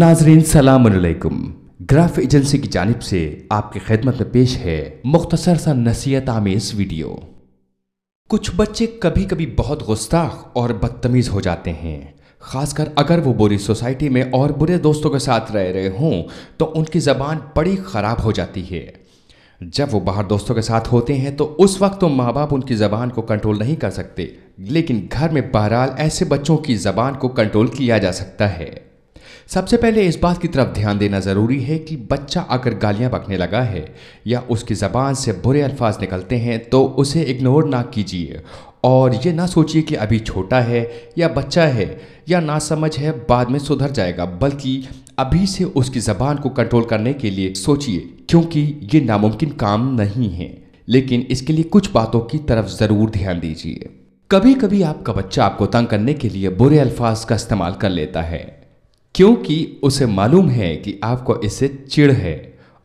नाजरीन सलामकुम graph agency की जानब से आपकी खिदमत में पेश है मुख्तसर सा नसीहत आमेज वीडियो कुछ बच्चे कभी कभी बहुत गुस्ताख और बदतमीज़ हो जाते हैं खासकर अगर वो बुरी सोसाइटी में और बुरे दोस्तों के साथ रह रहे हों तो उनकी ज़बान बड़ी ख़राब हो जाती है जब वो बाहर दोस्तों के साथ होते हैं तो उस वक्त तो माँ बाप उनकी ज़बान को कंट्रोल नहीं कर सकते लेकिन घर में बहरहाल ऐसे बच्चों की ज़बान को कंट्रोल किया जा सकता है सबसे पहले इस बात की तरफ ध्यान देना ज़रूरी है कि बच्चा अगर गालियाँ बकने लगा है या उसकी ज़बान से बुरे अल्फाज निकलते हैं तो उसे इग्नोर ना कीजिए और ये ना सोचिए कि अभी छोटा है या बच्चा है या ना समझ है बाद में सुधर जाएगा बल्कि अभी से उसकी ज़बान को कंट्रोल करने के लिए सोचिए क्योंकि ये नामुमकिन काम नहीं है लेकिन इसके लिए कुछ बातों की तरफ ज़रूर ध्यान दीजिए कभी कभी आपका बच्चा आपको तंग करने के लिए बुरे अल्फाज का इस्तेमाल कर लेता है क्योंकि उसे मालूम है कि आपको इससे चिड़ है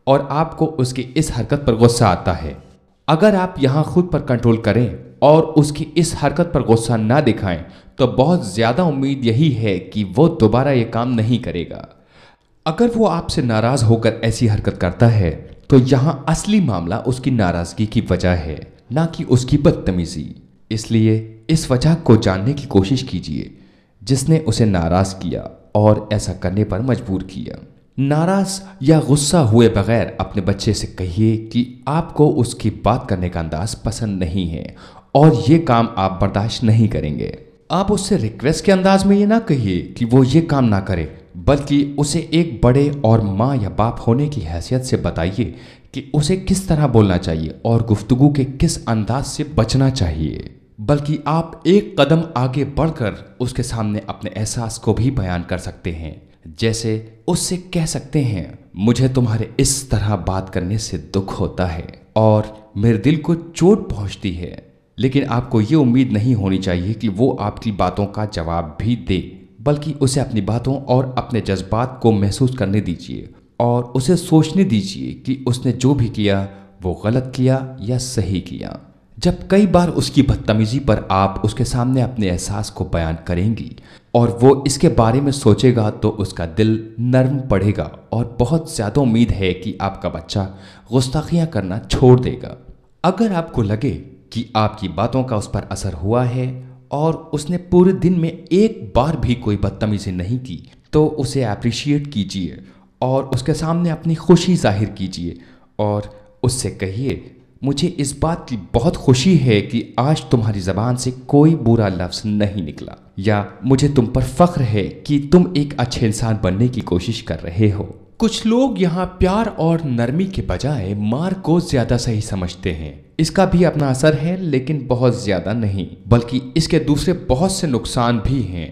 और आपको उसकी इस हरकत पर गुस्सा आता है अगर आप यहाँ खुद पर कंट्रोल करें और उसकी इस हरकत पर गुस्सा ना दिखाएं तो बहुत ज़्यादा उम्मीद यही है कि वो दोबारा ये काम नहीं करेगा अगर वो आपसे नाराज़ होकर ऐसी हरकत करता है तो यहाँ असली मामला उसकी नाराज़गी की वजह है ना कि उसकी बदतमीज़ी इसलिए इस वजह को जानने की कोशिश कीजिए जिसने उसे नाराज़ किया और ऐसा करने पर मजबूर किया नाराज या गुस्सा हुए बगैर अपने बच्चे से कहिए कि आपको उसकी बात करने का अंदाज पसंद नहीं है और ये काम आप बर्दाश्त नहीं करेंगे आप उससे रिक्वेस्ट के अंदाज में ये ना कहिए कि वो ये काम ना करे बल्कि उसे एक बड़े और माँ या बाप होने की हैसियत से बताइए कि उसे किस तरह बोलना चाहिए और गुफ्तगु के किस अंदाज से बचना चाहिए बल्कि आप एक कदम आगे बढ़कर उसके सामने अपने एहसास को भी बयान कर सकते हैं जैसे उससे कह सकते हैं मुझे तुम्हारे इस तरह बात करने से दुख होता है और मेरे दिल को चोट पहुंचती है लेकिन आपको ये उम्मीद नहीं होनी चाहिए कि वो आपकी बातों का जवाब भी दे बल्कि उसे अपनी बातों और अपने जज्बात को महसूस करने दीजिए और उसे सोचने दीजिए कि उसने जो भी किया वो गलत किया या सही किया जब कई बार उसकी बदतमीजी पर आप उसके सामने अपने एहसास को बयान करेंगी और वो इसके बारे में सोचेगा तो उसका दिल नरम पड़ेगा और बहुत ज़्यादा उम्मीद है कि आपका बच्चा गुस्ताखियाँ करना छोड़ देगा अगर आपको लगे कि आपकी बातों का उस पर असर हुआ है और उसने पूरे दिन में एक बार भी कोई बदतमीजी नहीं की तो उसे अप्रिशिएट कीजिए और उसके सामने अपनी खुशी जाहिर कीजिए और उससे कहिए मुझे इस बात की बहुत खुशी है कि आज तुम्हारी ज़बान से कोई बुरा लफ्ज़ नहीं निकला या मुझे तुम पर फ़ख्र है कि तुम एक अच्छे इंसान बनने की कोशिश कर रहे हो कुछ लोग यहाँ प्यार और नरमी के बजाय मार को ज़्यादा सही समझते हैं इसका भी अपना असर है लेकिन बहुत ज़्यादा नहीं बल्कि इसके दूसरे बहुत से नुकसान भी हैं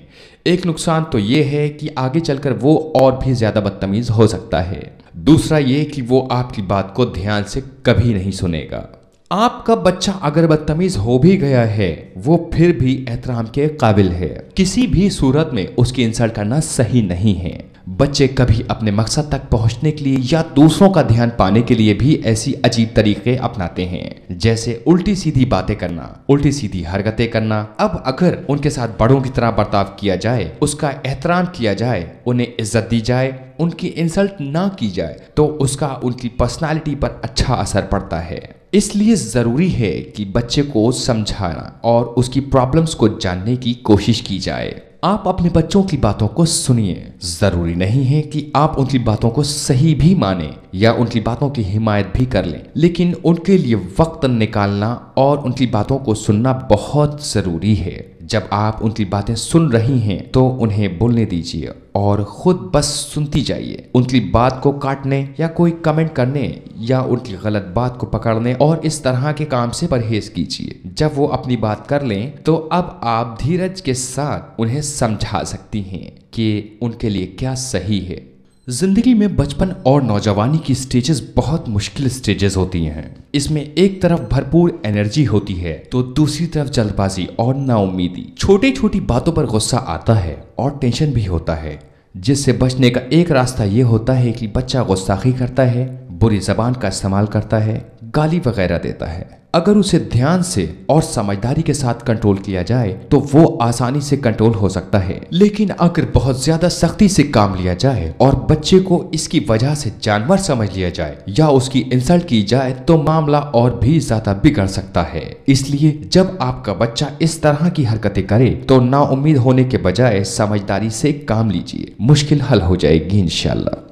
एक नुकसान तो ये है कि आगे चलकर वो और भी ज़्यादा बदतमीज़ हो सकता है दूसरा ये कि वो आपकी बात को ध्यान से कभी नहीं सुनेगा आपका बच्चा अगर बदतमीज हो भी गया है वो फिर भी एहतराम के काबिल है किसी भी सूरत में उसकी इंसल्ट करना सही नहीं है बच्चे कभी अपने मकसद तक पहुंचने के लिए या दूसरों का ध्यान पाने के लिए भी ऐसी अजीब तरीके अपनाते हैं जैसे उल्टी सीधी बातें करना उल्टी सीधी हरकतें करना अब अगर उनके साथ बड़ों की तरह बर्ताव किया जाए उसका एहतराम किया जाए उन्हें इज्जत दी जाए उनकी इंसल्ट ना की जाए तो उसका उनकी पर्सनालिटी पर अच्छा असर पड़ता है इसलिए ज़रूरी है कि बच्चे को समझाना और उसकी प्रॉब्लम्स को जानने की कोशिश की जाए आप अपने बच्चों की बातों को सुनिए जरूरी नहीं है कि आप उनकी बातों को सही भी माने या उनकी बातों की हिमायत भी कर लें लेकिन उनके लिए वक्त निकालना और उनकी बातों को सुनना बहुत जरूरी है जब आप उनकी बातें सुन रही हैं तो उन्हें बोलने दीजिए और खुद बस सुनती जाइए उनकी बात को काटने या कोई कमेंट करने या उनकी गलत बात को पकड़ने और इस तरह के काम से परहेज कीजिए जब वो अपनी बात कर लें तो अब आप धीरज के साथ उन्हें समझा सकती हैं कि उनके लिए क्या सही है जिंदगी में बचपन और नौजवानी की स्टेजेस बहुत मुश्किल स्टेजेस होती हैं इसमें एक तरफ भरपूर एनर्जी होती है तो दूसरी तरफ जल्दबाजी और नाउमीदी छोटी छोटी बातों पर गुस्सा आता है और टेंशन भी होता है जिससे बचने का एक रास्ता ये होता है कि बच्चा गुस्साखी करता है बुरी जबान का इस्तेमाल करता है गाली वगैरह देता है अगर उसे ध्यान से और समझदारी के साथ कंट्रोल किया जाए तो वो आसानी से कंट्रोल हो सकता है लेकिन अगर बहुत ज्यादा सख्ती से काम लिया जाए और बच्चे को इसकी वजह से जानवर समझ लिया जाए या उसकी इंसल्ट की जाए तो मामला और भी ज्यादा बिगड़ सकता है इसलिए जब आपका बच्चा इस तरह की हरकतें करे तो ना उम्मीद होने के बजाय समझदारी से काम लीजिए मुश्किल हल हो जाएगी इनशाला